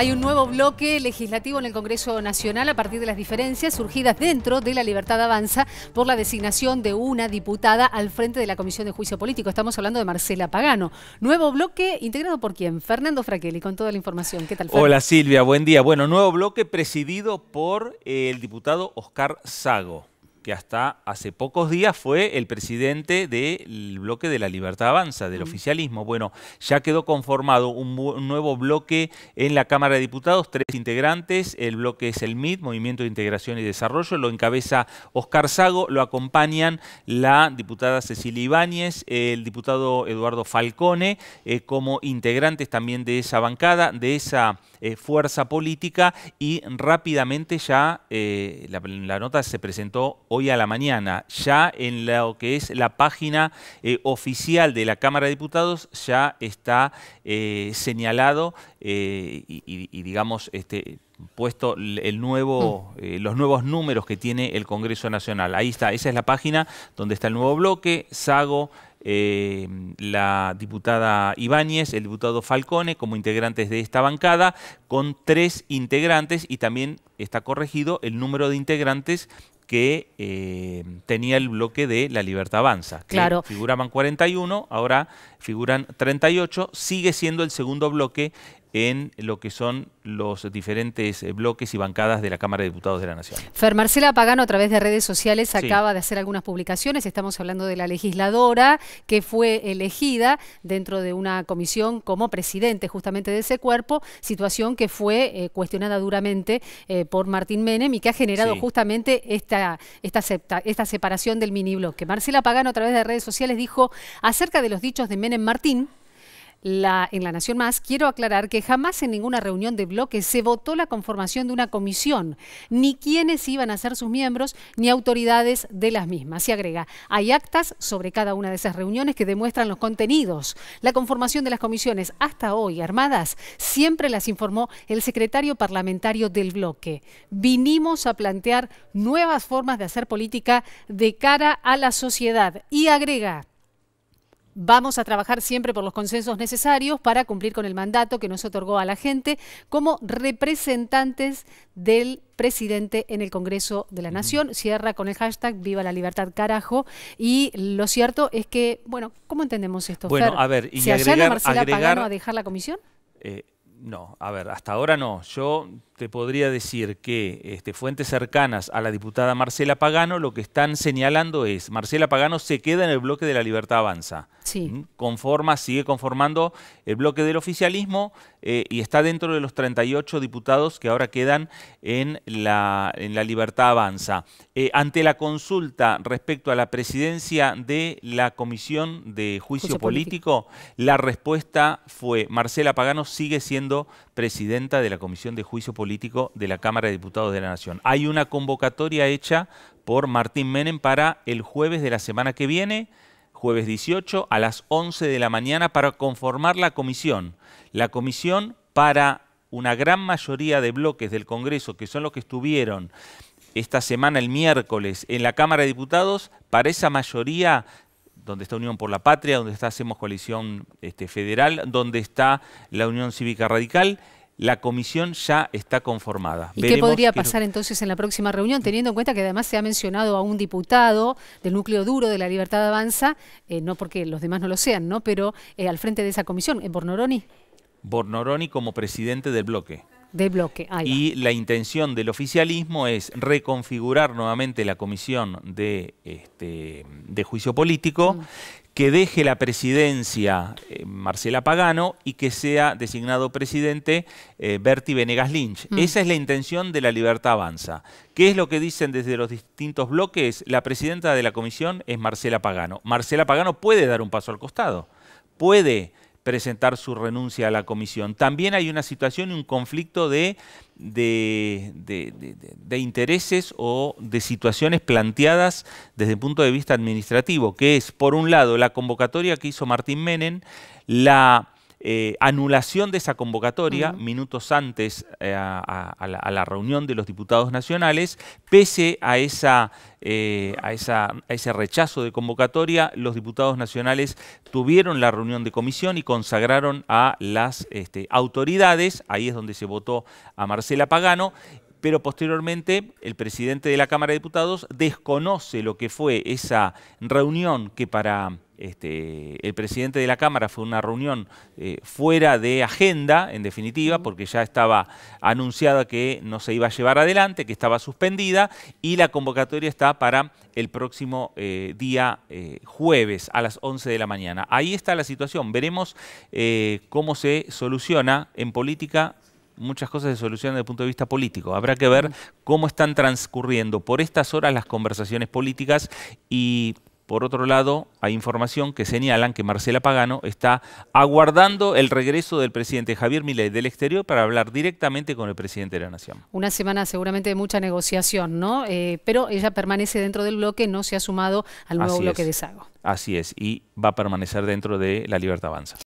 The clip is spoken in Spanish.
Hay un nuevo bloque legislativo en el Congreso Nacional a partir de las diferencias surgidas dentro de la Libertad Avanza por la designación de una diputada al frente de la Comisión de Juicio Político. Estamos hablando de Marcela Pagano. Nuevo bloque integrado por quién? Fernando Fraquelli, con toda la información. ¿Qué tal, Hola Silvia, buen día. Bueno, nuevo bloque presidido por eh, el diputado Oscar Sago que hasta hace pocos días fue el presidente del bloque de la Libertad Avanza, del oficialismo. Bueno, ya quedó conformado un, nuevo bloque en la Cámara de Diputados, tres integrantes, el bloque es el MID, Movimiento de Integración y Desarrollo, lo encabeza Oscar Sago, lo acompañan la diputada Cecilia Ibáñez, el diputado Eduardo Falcone, eh, como integrantes también de esa bancada, de esa eh, fuerza política y rápidamente ya, eh, la, nota se presentó hoy a la mañana, ya en lo que es la página eh, oficial de la Cámara de Diputados ya está señalado y, digamos... Este, puesto el nuevo, mm. los nuevos números que tiene el Congreso Nacional. Ahí está, esa es la página donde está el nuevo bloque, Sago, eh, la diputada Ibáñez, el diputado Falcone como integrantes de esta bancada, con tres integrantes y también está corregido el número de integrantes que eh, tenía el bloque de La Libertad Avanza. claro. Figuraban 41, ahora figuran 38, sigue siendo el segundo bloque en lo que son los diferentes eh, bloques y bancadas de la Cámara de Diputados de la Nación. Fer Marcela Pagano, a través de redes sociales, acaba de hacer algunas publicaciones. Estamos hablando de la legisladora que fue elegida dentro de una comisión como presidente justamente de ese cuerpo, situación que fue eh, cuestionada duramente eh, por Martín Menem y que ha generado justamente esta, esta, esta separación del mini bloque. Marcela Pagano, a través de redes sociales, dijo acerca de los dichos de Menem Martín en La Nación Más, quiero aclarar que jamás en ninguna reunión de bloque se votó la conformación de una comisión, ni quiénes iban a ser sus miembros, ni autoridades de las mismas. Se agrega, hay actas sobre cada una de esas reuniones que demuestran los contenidos. La conformación de las comisiones hasta hoy armadas siempre las informó el secretario parlamentario del bloque. Vinimos a plantear nuevas formas de hacer política de cara a la sociedad y agrega, vamos a trabajar siempre por los consensos necesarios para cumplir con el mandato que nos otorgó a la gente como representantes del presidente en el Congreso de la Nación. Cierra con el hashtag Viva la Libertad Carajo. Y lo cierto es que, bueno, ¿cómo entendemos esto? Bueno, a ver, y Si agregar, Marcela Pagano a dejar la comisión? Eh, no, a ver, hasta ahora no. Yo te podría decir que este, fuentes cercanas a la diputada Marcela Pagano lo que están señalando es, Marcela Pagano se queda en el bloque de la libertad avanza. Sí. ¿Mm? Conforma, sigue conformando el bloque del oficialismo eh, y está dentro de los 38 diputados que ahora quedan en la, en la libertad avanza. Eh, ante la consulta respecto a la presidencia de la Comisión de Juicio, político, la respuesta fue, Marcela Pagano sigue siendo presidenta de la Comisión de Juicio Político de la Cámara de Diputados de la Nación. Hay una convocatoria hecha por Martín Menem para el jueves de la semana que viene, jueves 18, a las 11 de la mañana, para conformar la comisión. La comisión para una gran mayoría de bloques del Congreso, que son los que estuvieron esta semana, el miércoles, en la Cámara de Diputados, para esa mayoría donde está Unión por la Patria, donde está Hacemos Coalición este, Federal, donde está la Unión Cívica Radical, la comisión ya está conformada. ¿Y qué podría pasar entonces en la próxima reunión, teniendo en cuenta que además se ha mencionado a un diputado del núcleo duro de la Libertad Avanza, eh, no porque los demás no lo sean, ¿no? pero eh, al frente de esa comisión, en eh, Bornoroni? Bornoroni como presidente del bloque bloque. y la intención del oficialismo es reconfigurar nuevamente la comisión de, este, de juicio político, mm. que deje la presidencia eh, Marcela Pagano y que sea designado presidente eh, Berti Venegas Lynch. Mm. Esa es la intención de la Libertad Avanza. ¿Qué es lo que dicen desde los distintos bloques? La presidenta de la comisión es Marcela Pagano. Marcela Pagano puede dar un paso al costado, puede presentar su renuncia a la comisión. También hay una situación, y un conflicto de, de, intereses o de situaciones planteadas desde el punto de vista administrativo, que es, por un lado, la convocatoria que hizo Martín Menem, la... Eh, anulación de esa convocatoria minutos antes eh, a, la, reunión de los diputados nacionales, pese a esa eh, a, esa, ese rechazo de convocatoria, los diputados nacionales tuvieron la reunión de comisión y consagraron a las este, autoridades, ahí es donde se votó a Marcela Pagano, pero posteriormente el presidente de la Cámara de Diputados desconoce lo que fue esa reunión que para este, el presidente de la Cámara fue una reunión eh, fuera de agenda, en definitiva, porque ya estaba anunciada que no se iba a llevar adelante, que estaba suspendida, y la convocatoria está para el próximo eh, día eh, jueves a las 11 de la mañana. Ahí está la situación. Veremos cómo se soluciona en política muchas cosas se solucionan desde el punto de vista político. Habrá que ver cómo están transcurriendo por estas horas las conversaciones políticas y por otro lado, hay información que señalan que Marcela Pagano está aguardando el regreso del presidente Javier Milei del exterior para hablar directamente con el presidente de la Nación. Una semana seguramente de mucha negociación, ¿no? Eh, pero ella permanece dentro del bloque, no se ha sumado al nuevo bloque de Sago. Así es, y va a permanecer dentro de la Libertad Avanza.